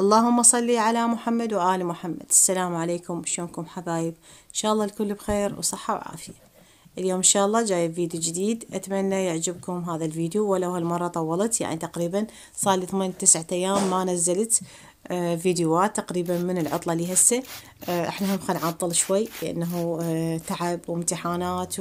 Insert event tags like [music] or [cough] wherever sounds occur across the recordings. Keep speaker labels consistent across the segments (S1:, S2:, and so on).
S1: اللهم صل على محمد وآل محمد السلام عليكم شلونكم حبايب إن شاء الله الكل بخير وصحة وعافية اليوم ان شاء الله جايب فيديو جديد اتمنى يعجبكم هذا الفيديو ولو هالمرة طولت يعني تقريبا صار لي 8 9 ايام ما نزلت آه، فيديوهات تقريبا من العطله اللي هسه آه، احنا هم خلينا نعطل شوي لانه آه، تعب وامتحانات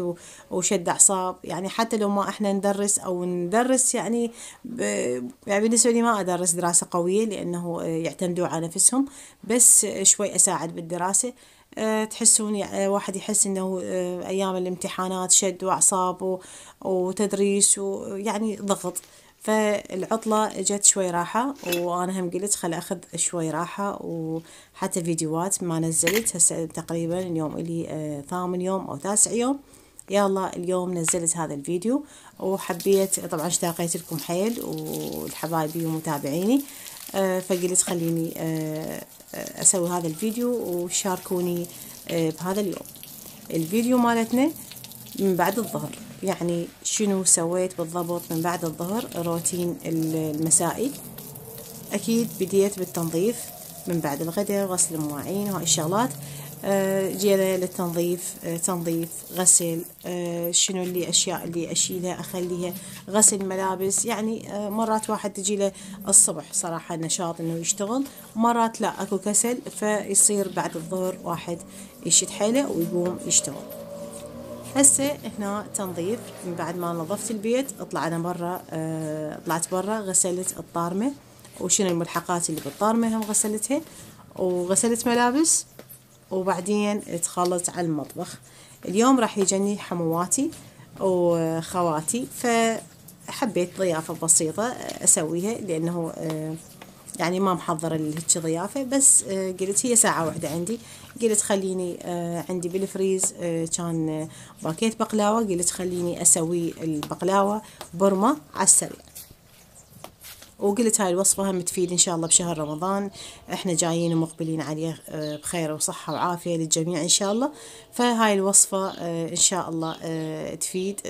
S1: وشد اعصاب يعني حتى لو ما احنا ندرس او ندرس يعني يعني بالنسبه لي ما ادرس دراسه قويه لانه يعتمدوا على نفسهم بس شوي اساعد بالدراسه آه، تحسون آه، واحد يحس انه آه، ايام الامتحانات شد واعصاب وتدريس ويعني ضغط فالعطلة جت شوي راحة وأنا هم قلت خل أخذ شوي راحة وحتى فيديوهات ما نزلت هسه تقريبا اليوم إلي ثامن يوم أو تاسع يوم يلا اليوم نزلت هذا الفيديو وحبيت طبعا اشتاقيت لكم حيل والحبايبي ومتابعيني آه، فقلت خليني آه، آه، اسوي هذا الفيديو وشاركوني بهذا اليوم الفيديو مالتنا من بعد الظهر يعني شنو سويت بالضبط من بعد الظهر روتين المسائي اكيد بديت بالتنظيف من بعد الغداء غسل المواعين وهاي الشغلات آه، جيرة للتنظيف آه، تنظيف غسل آه، شنو اللي أشياء اللي أشيلها أخليها غسل ملابس يعني مرات واحد تجي له الصبح صراحة نشاط إنه يشتغل مرات لا أكو كسل فيصير بعد الظهر واحد يشد حيله ويقوم يشتغل هسه هنا تنظيف من بعد ما نظفت البيت طلعنا برا طلعت برا غسلت الطارمة وشنو الملحقات اللي بالطارمة هم غسلتها وغسلت ملابس وبعدين تخلط على المطبخ اليوم راح يجني حمواتي وخواتي فحبيت ضيافة بسيطة أسويها لأنه آه، يعني ما محضرة لهيك ضيافة بس آه، قلت هي ساعة واحدة عندي قلت خليني آه، عندي بالفريز كان باكيت بقلاوة قلت خليني أسوي البقلاوة برمة على السريع وقلت هاي الوصفة هم تفيد إن شاء الله بشهر رمضان إحنا جايين ومقبلين عليه آه، بخير وصحة وعافية للجميع إن شاء الله فهاي الوصفة آه، إن شاء الله آه، تفيد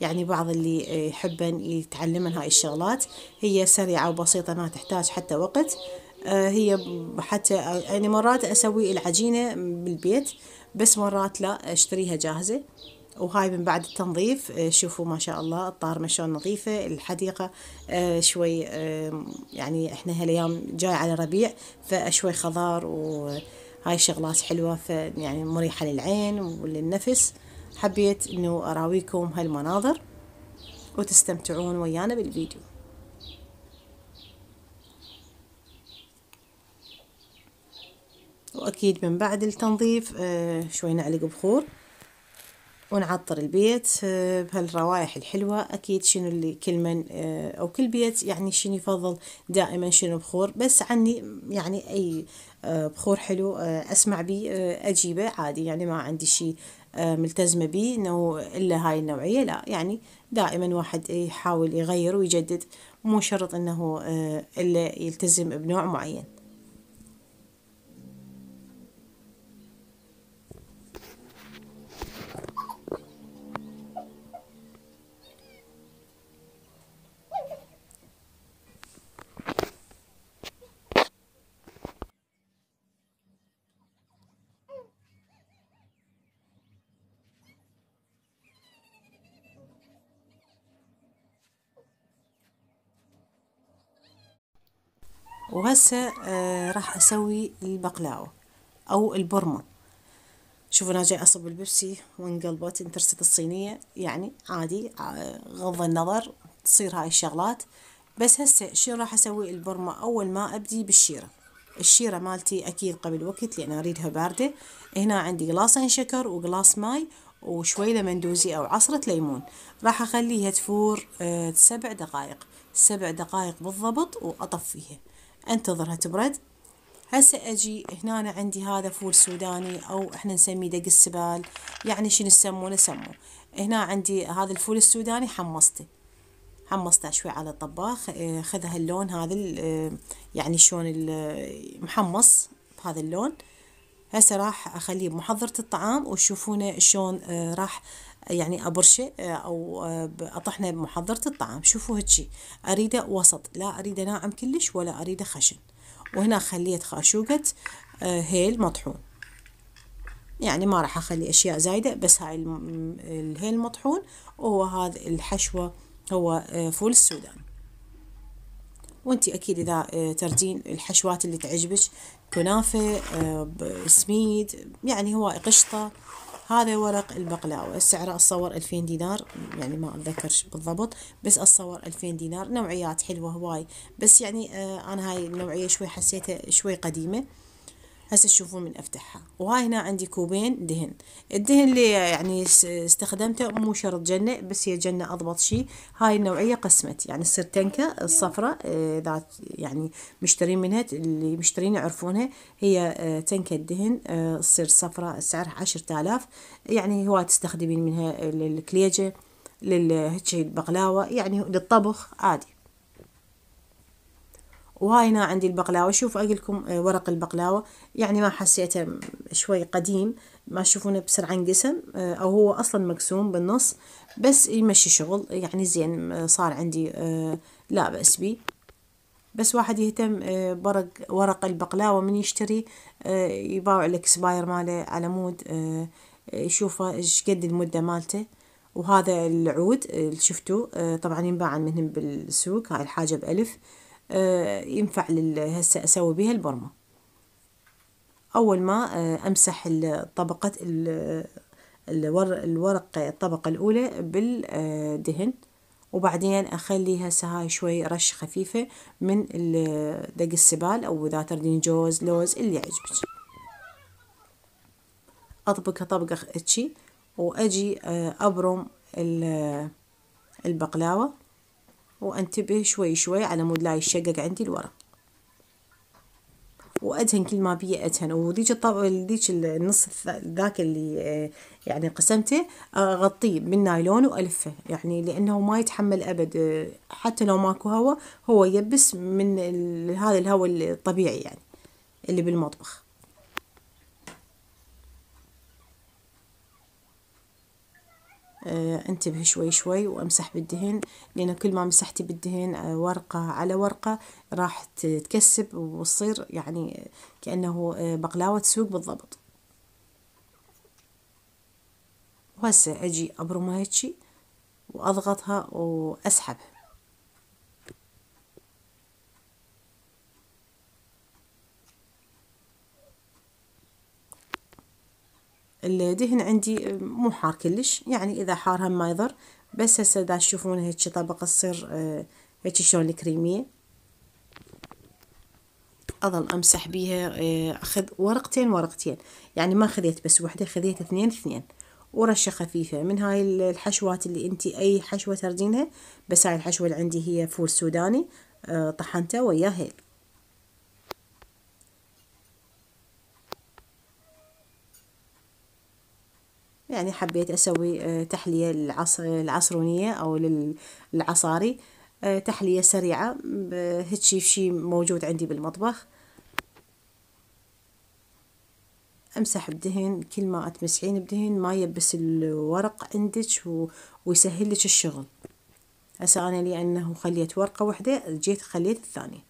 S1: يعني بعض اللي يحبن يتعلمن هاي الشغلات هي سريعة وبسيطة ما تحتاج حتى وقت هي حتى يعني مرات أسوي العجينة بالبيت بس مرات لا أشتريها جاهزة وهاي من بعد التنظيف آه، شوفوا ما شاء الله الطارمة شلون نظيفة الحديقة آه، شوي يعني احنا هالايام جاي على ربيع فشوي خضار وهاي شغلات حلوة يعني مريحة للعين وللنفس حبيت انه اراويكم هالمناظر وتستمتعون ويانا بالفيديو واكيد من بعد التنظيف آه، شوي نعلق بخور ونعطر البيت آه، بهالروائح الحلوة أكيد شنو اللي كل من آه، أو كل بيت يعني شنو يفضل دائما شنو بخور بس عني يعني أي آه، بخور حلو أسمع بيه أجيبه عادي يعني ما عندي شي ملتزمة بيه إنه إلا هاي النوعية لا يعني دائما واحد يحاول يغير ويجدد مو شرط إنه إلا يلتزم بنوع معين وهسه آه راح اسوي البقلاوه او البرمه شوفوا انا جاي اصب البيبسي وانقلبت انترست الصينيه يعني عادي آه، غض النظر تصير هاي الشغلات بس هسه شو راح اسوي البرمه اول ما ابدي بالشيره الشيرة مالتي أكيد قبل وقت لأن أريدها باردة هنا عندي قلاصين شكر وقلاص ماي وشوي لمندوزي أو عصرة ليمون راح أخليها تفور آه، سبع دقائق سبع دقائق بالضبط وأطفيها انتظرها تبرد هسه اجي هنا عندي هذا فول سوداني او احنا نسميه دق السبال يعني شنو يسمونه سمو هنا عندي هذا الفول السوداني حمصته حمصته شوي على الطباخ آه، خذ هاللون هذا آه، يعني شلون آه، محمص بهذا اللون هسه راح اخليه بمحضرة الطعام وتشوفونه شلون راح يعني أبرشة آه، أو آه، أطحنه بمحضرة الطعام شوفوا هالشي أريده وسط لا أريده ناعم كلش ولا أريده خشن وهنا خليت خاشوقة آه، هيل مطحون يعني ما راح أخلي أشياء زايدة بس هاي الهيل المطحون وهو هذا الحشوة هو فول السودان وانتي اكيد اذا تردين الحشوات اللي تعجبك كنافه سميد يعني هو قشطه هذا ورق البقلاوة السعر اتصور 2000 دينار يعني ما اتذكر بالضبط بس اتصور 2000 دينار نوعيات حلوه هواي بس يعني آه انا هاي النوعيه شوي حسيتها شوي قديمه هسه تشوفون من افتحها وهاي هنا عندي كوبين دهن الدهن اللي يعني استخدمته مو شرط جنة بس هي جنة اضبط شيء هاي النوعية قسمت يعني تصير تنكة الصفرة آه، ذات يعني مشترين منها اللي مشترين يعرفونها هي آه، تنكة الدهن آه، تصير صفرة سعرها 10000 يعني هو تستخدمين منها للكليجة للهيك بقلاوة يعني للطبخ عادي وهاي هنا عندي البقلاوة شوفوا أقلكم آه، ورق البقلاوة يعني ما حسيته شوي قديم ما تشوفونه بسرعة انقسم آه، أو هو أصلا مقسوم بالنص بس يمشي شغل يعني زين آه، صار عندي لا بأس بيه بس واحد يهتم برق ورق البقلاوة من يشتري يباوع الاكسباير ماله على مود يشوفه ايش قد المدة مالته وهذا العود اللي شفتوه طبعا ينباع منهم بالسوق هاي الحاجة بألف آه، ينفع هسه أسوي بها البرمة أول ما آه، أمسح الطبقة الورق الطبقة الأولى بالدهن آه، وبعدين أخلي هسه هاي شوي رش خفيفة من دق السبال أو إذا تردين جوز لوز اللي يعجبك أطبقها طبقة هيجي وأجي أبرم البقلاوة وانتبه شوي شوي على مود لا يشقق عندي لورا وادهن كل ما بيه ادهن وذيك الطبقه ذيك النص ذاك اللي آه، يعني قسمته اغطيه بالنايلون والفه يعني لانه ما يتحمل ابد حتى لو ماكو هواء هو يبس من هذا الهواء الطبيعي يعني اللي بالمطبخ آه، انتبه شوي شوي وامسح بالدهن لأن كل ما مسحتي بالدهن آه، ورقة على ورقة راح تكسب وتصير يعني كأنه آه، بقلاوة سوق بالضبط وهسه اجي ابرمها هيجي واضغطها واسحبها الدهن عندي مو حار كلش يعني اذا حار هم ما يضر بس هسه دا تشوفون هيك طبقه تصير آه، هيك شلون الكريميه اظل امسح بيها آه، اخذ ورقتين ورقتين يعني ما خذيت بس وحده خذيت اثنين اثنين ورشة خفيفة من هاي الحشوات اللي انت اي حشوة تردينها بس هاي الحشوة اللي عندي هي فول سوداني آه، طحنته وياه يعني حبيت أسوي آه، تحلية العصرونية أو للعصاري آه، تحلية سريعة هتشي شي موجود عندي بالمطبخ امسح بدهن كل ما تمسحين بدهن ما يبس الورق عندك ويسهل لك الشغل هسه انا لانه خليت ورقه وحده جيت خليت الثانيه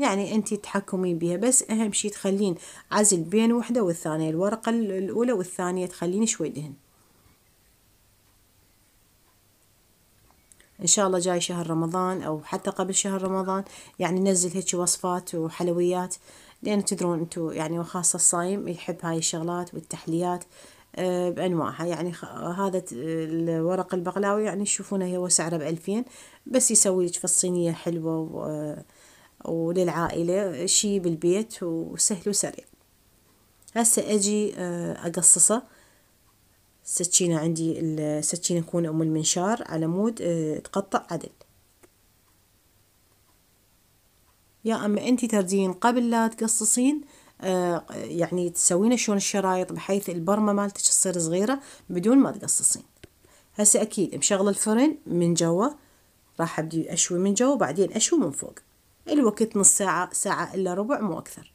S1: يعني أنت تحكمين بها بس أهم شي تخلين عزل بين وحدة والثانية الورقة الأولى والثانية تخلين شوي دهن ان شاء الله جاي شهر رمضان او حتى قبل شهر رمضان يعني ننزل هيك وصفات وحلويات لان تدرون انتم يعني وخاصه الصايم يحب هاي الشغلات والتحليات آه، بانواعها يعني هذا الورق البقلاوي يعني تشوفونه هو سعره بألفين بس يسوي لك في الصينيه حلوه آه، وللعائلة شي بالبيت وسهل وسريع هسه أجي آه، أقصصه سكينة عندي السكينة يكون أم المنشار على مود آه، تقطع عدل يا أما أنتي تردين قبل لا تقصصين آه، يعني تسوين شلون الشرايط بحيث البرمة مالتك تصير صغيرة بدون ما تقصصين هسه أكيد مشغلة الفرن من جوا راح أبدي أشوي من جوا وبعدين أشوي من فوق الوقت نص ساعة ساعة إلا ربع مو أكثر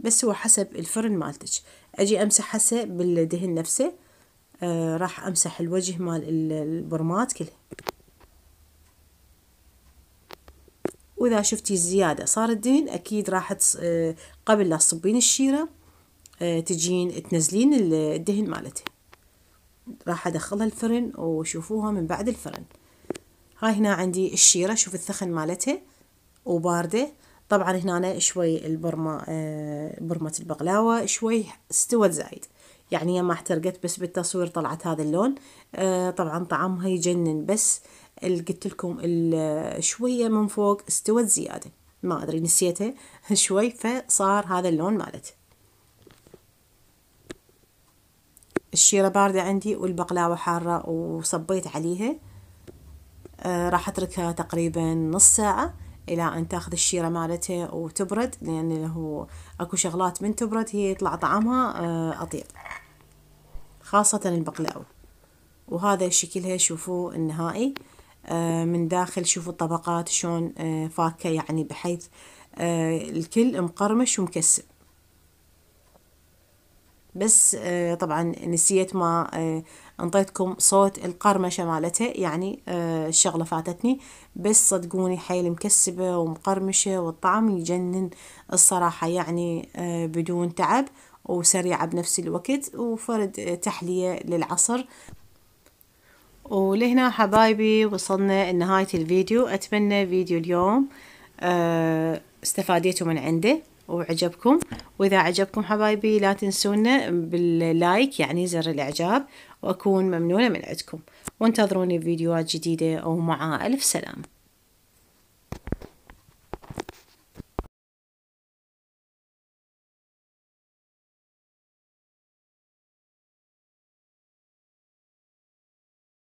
S1: بس هو حسب الفرن مالتك أجي أمسح هسه بالدهن نفسه آه راح أمسح الوجه مال البرمات كله وإذا شفتي الزيادة صار الدهن أكيد راح آه قبل لا تصبين الشيرة آه تجين تنزلين الدهن مالته راح أدخلها الفرن وشوفوها من بعد الفرن هاي هنا عندي الشيرة شوف الثخن مالتها وباردة طبعا هنا شوي البرمة آه، برمة البقلاوة شوي استوت زايد يعني ما احترقت بس بالتصوير طلعت هذا اللون آه، طبعا طعمها يجنن بس قلت لكم آه، شوية من فوق استوت زيادة ما أدري نسيته [laughs] شوي فصار هذا اللون مالت الشيرة باردة عندي والبقلاوة حارة وصبيت عليها آه راح اتركها تقريبا نص ساعة الى ان تاخذ الشيره مالته وتبرد لان له اكو شغلات من تبرد هي يطلع طعمها آه، اطيب خاصه البقلاوه وهذا شكلها شوفوه النهائي آه، من داخل شوفوا الطبقات شلون آه، فاكه يعني بحيث الكل مقرمش ومكسب بس آه، طبعا نسيت ما آه، انطيتكم صوت القرمشة مالتها يعني آه، الشغلة فاتتني بس صدقوني حيل مكسبة ومقرمشة والطعم يجنن الصراحة يعني بدون تعب وسريعة بنفس الوقت وفرد تحلية للعصر ولهنا حبايبي وصلنا لنهاية الفيديو أتمنى فيديو اليوم استفاديتوا من عنده وعجبكم واذا عجبكم حبايبي لا تنسونا باللايك يعني زر الاعجاب واكون ممنونه من عندكم وانتظروني فيديوهات جديده ومع الف سلامه